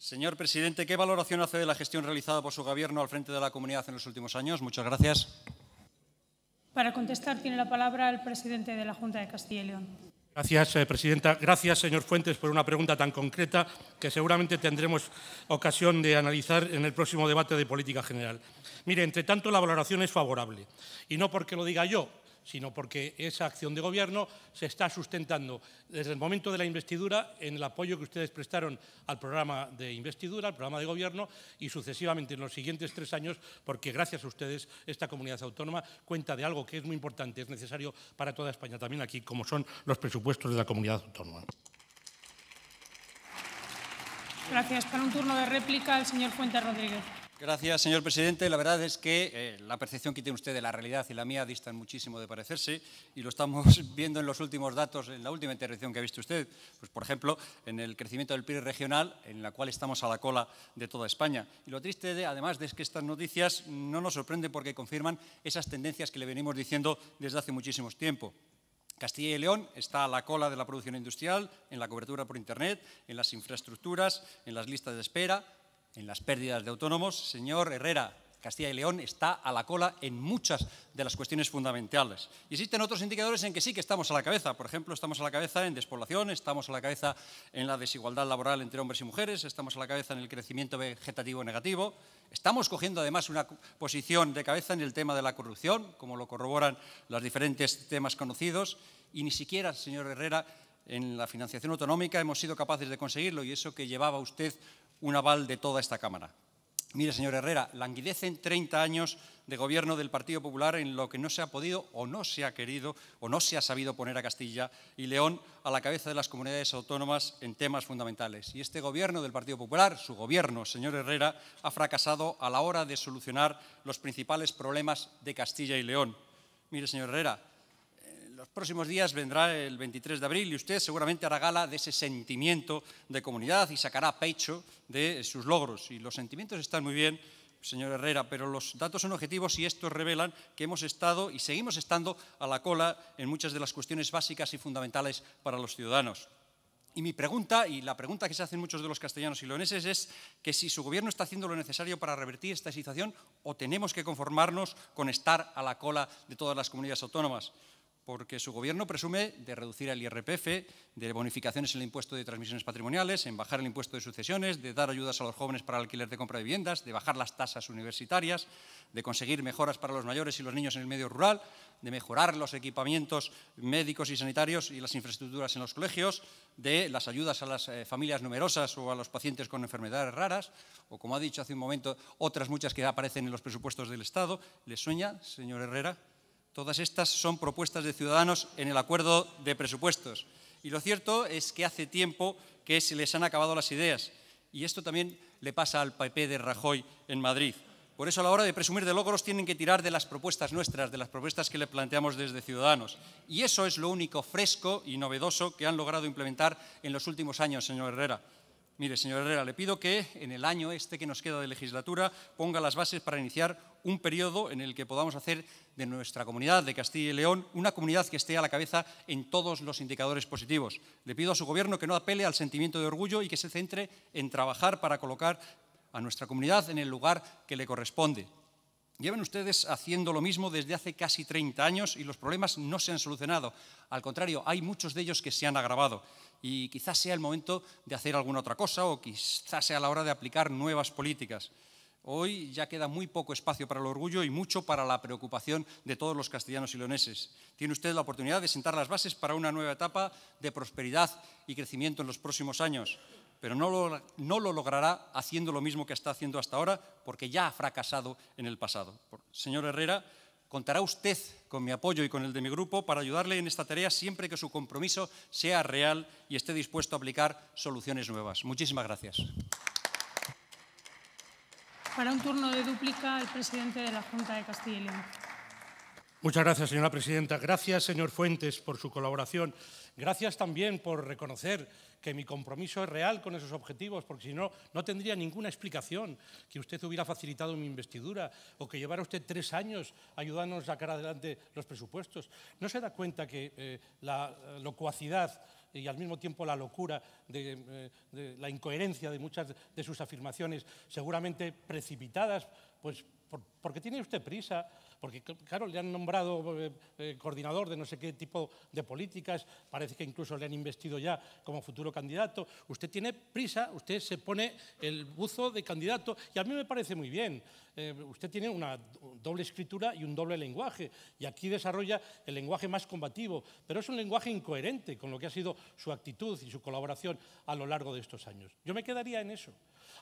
Señor presidente, ¿qué valoración hace de la gestión realizada por su gobierno al frente de la comunidad en los últimos años? Muchas gracias. Para contestar tiene la palabra el presidente de la Junta de Castilla y León. Gracias, eh, presidenta. Gracias, señor Fuentes, por una pregunta tan concreta que seguramente tendremos ocasión de analizar en el próximo debate de política general. Mire, entre tanto, la valoración es favorable. Y no porque lo diga yo, sino porque esa acción de gobierno se está sustentando desde el momento de la investidura en el apoyo que ustedes prestaron al programa de investidura, al programa de gobierno y sucesivamente en los siguientes tres años, porque gracias a ustedes esta comunidad autónoma cuenta de algo que es muy importante, es necesario para toda España también aquí, como son los presupuestos de la comunidad autónoma. Gracias. Para un turno de réplica, el señor fuente Rodríguez. Gracias, señor presidente. La verdad es que eh, la percepción que tiene usted de la realidad y la mía distan muchísimo de parecerse y lo estamos viendo en los últimos datos, en la última intervención que ha visto usted. Pues, por ejemplo, en el crecimiento del PIB regional, en la cual estamos a la cola de toda España. Y lo triste, de, además, es que estas noticias no nos sorprenden porque confirman esas tendencias que le venimos diciendo desde hace muchísimo tiempo. Castilla y León está a la cola de la producción industrial, en la cobertura por Internet, en las infraestructuras, en las listas de espera, en las pérdidas de autónomos, señor Herrera, Castilla y León está a la cola en muchas de las cuestiones fundamentales. Y existen otros indicadores en que sí que estamos a la cabeza. Por ejemplo, estamos a la cabeza en despoblación, estamos a la cabeza en la desigualdad laboral entre hombres y mujeres, estamos a la cabeza en el crecimiento vegetativo negativo. Estamos cogiendo además una posición de cabeza en el tema de la corrupción, como lo corroboran los diferentes temas conocidos. Y ni siquiera, señor Herrera, en la financiación autonómica hemos sido capaces de conseguirlo y eso que llevaba usted un aval de toda esta Cámara. Mire, señor Herrera, languidecen 30 años de gobierno del Partido Popular en lo que no se ha podido o no se ha querido o no se ha sabido poner a Castilla y León a la cabeza de las comunidades autónomas en temas fundamentales. Y este gobierno del Partido Popular, su gobierno, señor Herrera, ha fracasado a la hora de solucionar los principales problemas de Castilla y León. Mire, señor Herrera, los próximos días vendrá el 23 de abril y usted seguramente hará gala de ese sentimiento de comunidad y sacará pecho de sus logros. Y los sentimientos están muy bien, señor Herrera, pero los datos son objetivos y estos revelan que hemos estado y seguimos estando a la cola en muchas de las cuestiones básicas y fundamentales para los ciudadanos. Y mi pregunta, y la pregunta que se hacen muchos de los castellanos y leoneses, es que si su gobierno está haciendo lo necesario para revertir esta situación o tenemos que conformarnos con estar a la cola de todas las comunidades autónomas porque su gobierno presume de reducir el IRPF, de bonificaciones en el impuesto de transmisiones patrimoniales, en bajar el impuesto de sucesiones, de dar ayudas a los jóvenes para el alquiler de compra de viviendas, de bajar las tasas universitarias, de conseguir mejoras para los mayores y los niños en el medio rural, de mejorar los equipamientos médicos y sanitarios y las infraestructuras en los colegios, de las ayudas a las eh, familias numerosas o a los pacientes con enfermedades raras, o como ha dicho hace un momento, otras muchas que aparecen en los presupuestos del Estado. ¿Les sueña, señor Herrera? Todas estas son propuestas de Ciudadanos en el acuerdo de presupuestos. Y lo cierto es que hace tiempo que se les han acabado las ideas. Y esto también le pasa al PP de Rajoy en Madrid. Por eso a la hora de presumir de logros tienen que tirar de las propuestas nuestras, de las propuestas que le planteamos desde Ciudadanos. Y eso es lo único fresco y novedoso que han logrado implementar en los últimos años, señor Herrera. Mire, señor Herrera, le pido que en el año este que nos queda de legislatura ponga las bases para iniciar un periodo en el que podamos hacer de nuestra comunidad de Castilla y León una comunidad que esté a la cabeza en todos los indicadores positivos. Le pido a su gobierno que no apele al sentimiento de orgullo y que se centre en trabajar para colocar a nuestra comunidad en el lugar que le corresponde. Llevan ustedes haciendo lo mismo desde hace casi 30 años y los problemas no se han solucionado. Al contrario, hay muchos de ellos que se han agravado. Y quizás sea el momento de hacer alguna otra cosa o quizás sea la hora de aplicar nuevas políticas. Hoy ya queda muy poco espacio para el orgullo y mucho para la preocupación de todos los castellanos y leoneses. Tiene usted la oportunidad de sentar las bases para una nueva etapa de prosperidad y crecimiento en los próximos años pero no lo, logrará haciendo lo mismo que está haciendo hasta ahora, porque ya ha fracasado en el pasado. Señor Herrera, contará usted con mi apoyo y con el de mi grupo para ayudarle en esta tarea siempre que su compromiso sea real y esté dispuesto a aplicar soluciones nuevas. Muchísimas gracias. Para un turno de dúplica, el presidente de la Junta de Castilla y Muchas gracias, señora presidenta. Gracias, señor Fuentes, por su colaboración. Gracias también por reconocer que mi compromiso es real con esos objetivos, porque si no, no tendría ninguna explicación que usted hubiera facilitado mi investidura o que llevara usted tres años ayudándonos a sacar adelante los presupuestos. ¿No se da cuenta que eh, la locuacidad y al mismo tiempo la locura, eh, de, la incoherencia de muchas de sus afirmaciones, seguramente precipitadas, pues por, porque tiene usted prisa, porque claro, le han nombrado eh, eh, coordinador de no sé qué tipo de políticas, parece que incluso le han investido ya como futuro candidato. Usted tiene prisa, usted se pone el buzo de candidato y a mí me parece muy bien. Eh, usted tiene una doble escritura y un doble lenguaje y aquí desarrolla el lenguaje más combativo, pero es un lenguaje incoherente con lo que ha sido su actitud y su colaboración a lo largo de estos años. Yo me quedaría en eso.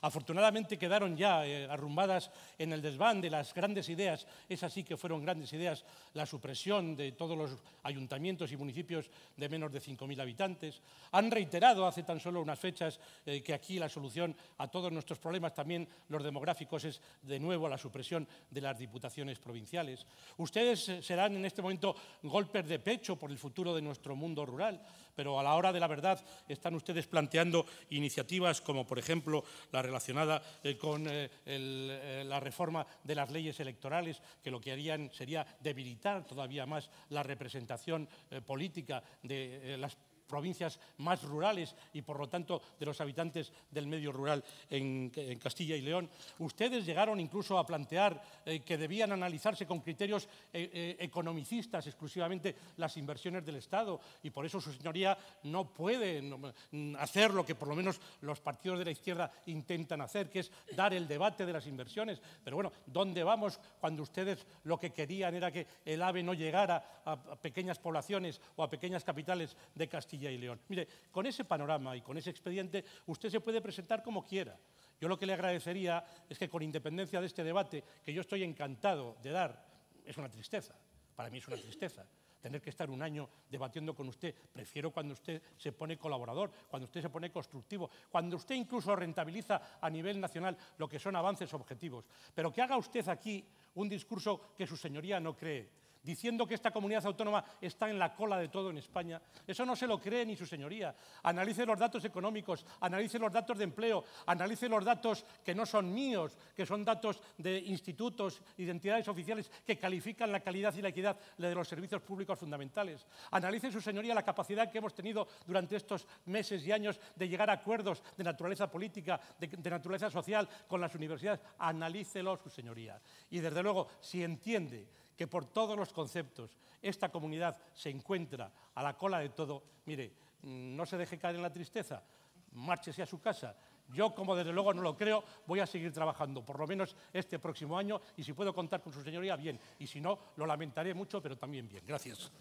Afortunadamente quedaron ya arrumbadas en el desván de las grandes ideas, es así que fueron grandes ideas, la supresión de todos los ayuntamientos y municipios de menos de 5.000 habitantes. Han reiterado hace tan solo unas fechas eh, que aquí la solución a todos nuestros problemas, también los demográficos, es de nuevo la supresión de las diputaciones provinciales. Ustedes eh, serán en este momento golpes de pecho por el futuro de nuestro mundo rural, pero a la hora de la verdad están ustedes planteando iniciativas como, por ejemplo, la relacionada eh, con la reforma de las leyes electorales, que lo que harían sería debilitar todavía más la representación eh, política de eh, las provincias más rurales y por lo tanto de los habitantes del medio rural en, Castilla y León. Ustedes llegaron incluso a plantear eh, que debían analizarse con criterios eh, eh, economicistas exclusivamente las inversiones del Estado y por eso su señoría no puede mm, hacer lo que por lo menos los partidos de la izquierda intentan hacer, que es dar el debate de las inversiones. Pero bueno, ¿dónde vamos cuando ustedes lo que querían era que el AVE no llegara a, a pequeñas poblaciones o a pequeñas capitales de Castilla? y León. Mire, con ese panorama y con ese expediente usted se puede presentar como quiera. Yo lo que le agradecería es que con independencia de este debate, que yo estoy encantado de dar, es una tristeza, para mí es una tristeza, tener que estar un año debatiendo con usted. Prefiero cuando usted se pone colaborador, cuando usted se pone constructivo, cuando usted incluso rentabiliza a nivel nacional lo que son avances objetivos. Pero que haga usted aquí un discurso que su señoría no cree diciendo que esta comunidad autónoma está en la cola de todo en España. Eso no se lo cree ni su señoría. Analice los datos económicos, analice los datos de empleo, analice los datos que no son míos, que son datos de institutos, identidades oficiales que califican la calidad y la equidad de los servicios públicos fundamentales. Analice su señoría la capacidad que hemos tenido durante estos meses y años de llegar a acuerdos de naturaleza política, de, naturaleza social con las universidades. Analícelo su señoría. Y desde luego, si entiende que por todos los conceptos esta comunidad se encuentra a la cola de todo, mire, mm, no se deje caer en la tristeza, márchese a su casa. Yo, como desde luego no lo creo, voy a seguir trabajando, por lo menos este próximo año, y si puedo contar con su señoría, bien, y si no, lo lamentaré mucho, pero también bien. Gracias.